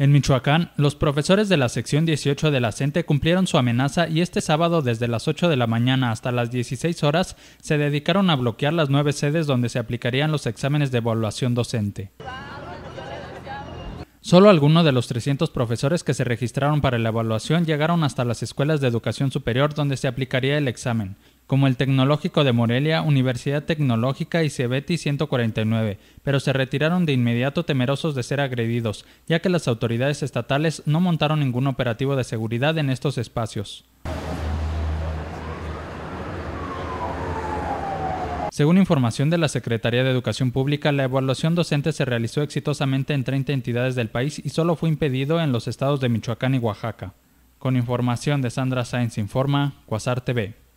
En Michoacán, los profesores de la sección 18 de la CENTE cumplieron su amenaza y este sábado desde las 8 de la mañana hasta las 16 horas se dedicaron a bloquear las nueve sedes donde se aplicarían los exámenes de evaluación docente. Solo algunos de los 300 profesores que se registraron para la evaluación llegaron hasta las escuelas de educación superior donde se aplicaría el examen como el Tecnológico de Morelia, Universidad Tecnológica y Cebeti 149, pero se retiraron de inmediato temerosos de ser agredidos, ya que las autoridades estatales no montaron ningún operativo de seguridad en estos espacios. Según información de la Secretaría de Educación Pública, la evaluación docente se realizó exitosamente en 30 entidades del país y solo fue impedido en los estados de Michoacán y Oaxaca. Con información de Sandra Sainz Informa, Quasar TV.